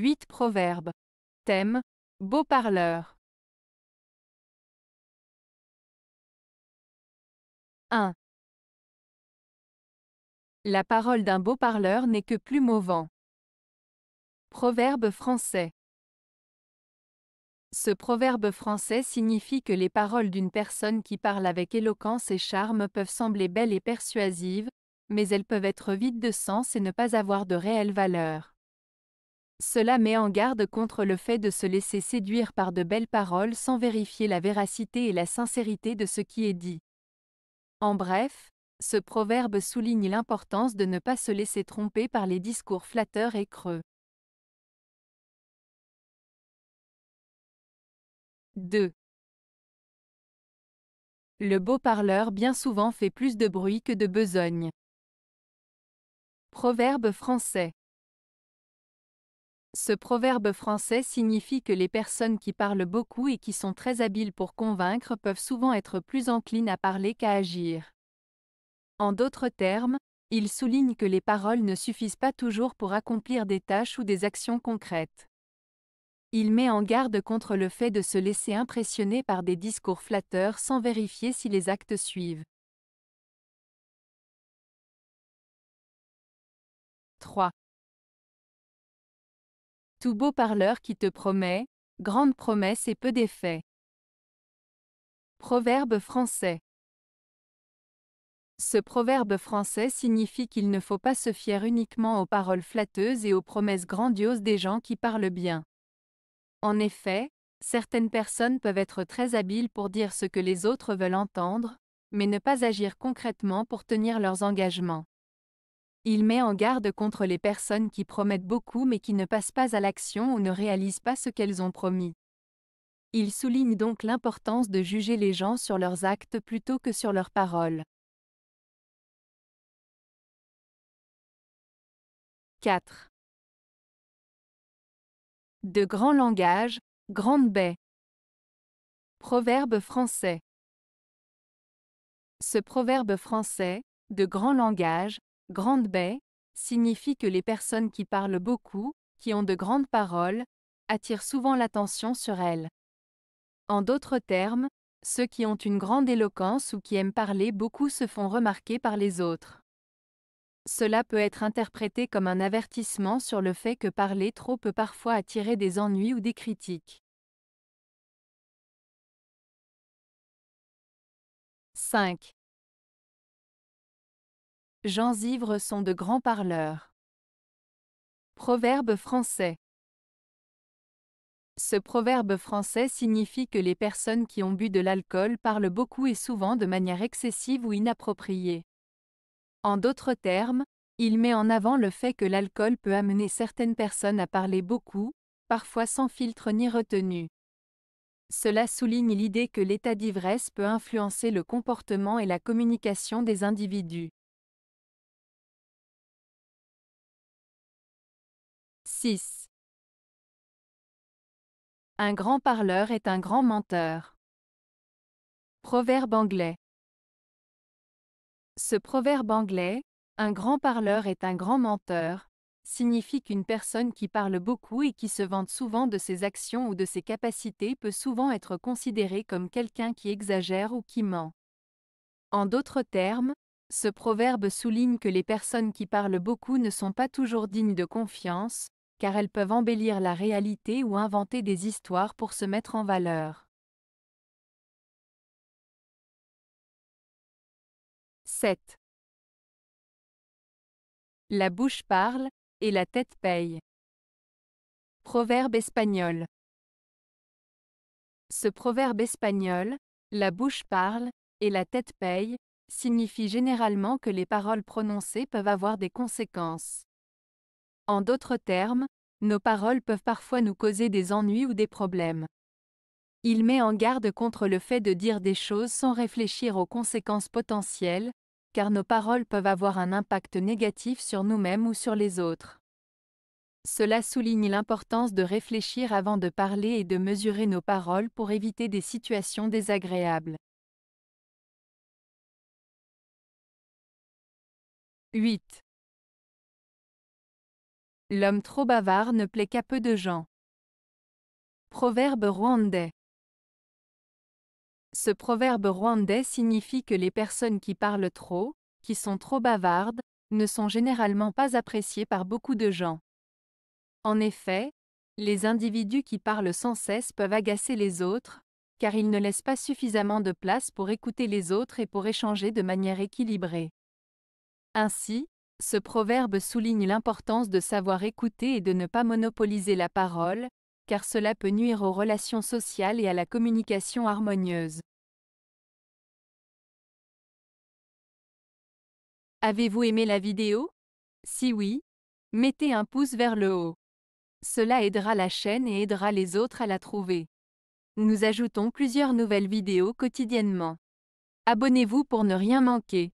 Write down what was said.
8 Proverbes. Thème Beau parleur. 1. La parole d'un beau parleur n'est que plus mauvais. Proverbe français. Ce proverbe français signifie que les paroles d'une personne qui parle avec éloquence et charme peuvent sembler belles et persuasives, mais elles peuvent être vides de sens et ne pas avoir de réelle valeur. Cela met en garde contre le fait de se laisser séduire par de belles paroles sans vérifier la véracité et la sincérité de ce qui est dit. En bref, ce proverbe souligne l'importance de ne pas se laisser tromper par les discours flatteurs et creux. 2. Le beau parleur bien souvent fait plus de bruit que de besogne. Proverbe français ce proverbe français signifie que les personnes qui parlent beaucoup et qui sont très habiles pour convaincre peuvent souvent être plus enclines à parler qu'à agir. En d'autres termes, il souligne que les paroles ne suffisent pas toujours pour accomplir des tâches ou des actions concrètes. Il met en garde contre le fait de se laisser impressionner par des discours flatteurs sans vérifier si les actes suivent. 3. Tout beau parleur qui te promet, grande promesse et peu d'effet. Proverbe français. Ce proverbe français signifie qu'il ne faut pas se fier uniquement aux paroles flatteuses et aux promesses grandioses des gens qui parlent bien. En effet, certaines personnes peuvent être très habiles pour dire ce que les autres veulent entendre, mais ne pas agir concrètement pour tenir leurs engagements. Il met en garde contre les personnes qui promettent beaucoup mais qui ne passent pas à l'action ou ne réalisent pas ce qu'elles ont promis. Il souligne donc l'importance de juger les gens sur leurs actes plutôt que sur leurs paroles. 4. De grand langage, grande baie. Proverbe français. Ce proverbe français, de grand langage, Grande baie, signifie que les personnes qui parlent beaucoup, qui ont de grandes paroles, attirent souvent l'attention sur elles. En d'autres termes, ceux qui ont une grande éloquence ou qui aiment parler beaucoup se font remarquer par les autres. Cela peut être interprété comme un avertissement sur le fait que parler trop peut parfois attirer des ennuis ou des critiques. 5 gens ivres sont de grands parleurs. Proverbe français. Ce proverbe français signifie que les personnes qui ont bu de l'alcool parlent beaucoup et souvent de manière excessive ou inappropriée. En d'autres termes, il met en avant le fait que l'alcool peut amener certaines personnes à parler beaucoup, parfois sans filtre ni retenue. Cela souligne l'idée que l'état d'ivresse peut influencer le comportement et la communication des individus. 6. Un grand parleur est un grand menteur. Proverbe anglais. Ce proverbe anglais, un grand parleur est un grand menteur, signifie qu'une personne qui parle beaucoup et qui se vante souvent de ses actions ou de ses capacités peut souvent être considérée comme quelqu'un qui exagère ou qui ment. En d'autres termes, ce proverbe souligne que les personnes qui parlent beaucoup ne sont pas toujours dignes de confiance, car elles peuvent embellir la réalité ou inventer des histoires pour se mettre en valeur. 7. La bouche parle, et la tête paye. Proverbe espagnol. Ce proverbe espagnol, la bouche parle, et la tête paye, signifie généralement que les paroles prononcées peuvent avoir des conséquences. En d'autres termes, nos paroles peuvent parfois nous causer des ennuis ou des problèmes. Il met en garde contre le fait de dire des choses sans réfléchir aux conséquences potentielles, car nos paroles peuvent avoir un impact négatif sur nous-mêmes ou sur les autres. Cela souligne l'importance de réfléchir avant de parler et de mesurer nos paroles pour éviter des situations désagréables. 8. L'homme trop bavard ne plaît qu'à peu de gens. Proverbe rwandais. Ce proverbe rwandais signifie que les personnes qui parlent trop, qui sont trop bavardes, ne sont généralement pas appréciées par beaucoup de gens. En effet, les individus qui parlent sans cesse peuvent agacer les autres, car ils ne laissent pas suffisamment de place pour écouter les autres et pour échanger de manière équilibrée. Ainsi, ce proverbe souligne l'importance de savoir écouter et de ne pas monopoliser la parole, car cela peut nuire aux relations sociales et à la communication harmonieuse. Avez-vous aimé la vidéo Si oui, mettez un pouce vers le haut. Cela aidera la chaîne et aidera les autres à la trouver. Nous ajoutons plusieurs nouvelles vidéos quotidiennement. Abonnez-vous pour ne rien manquer.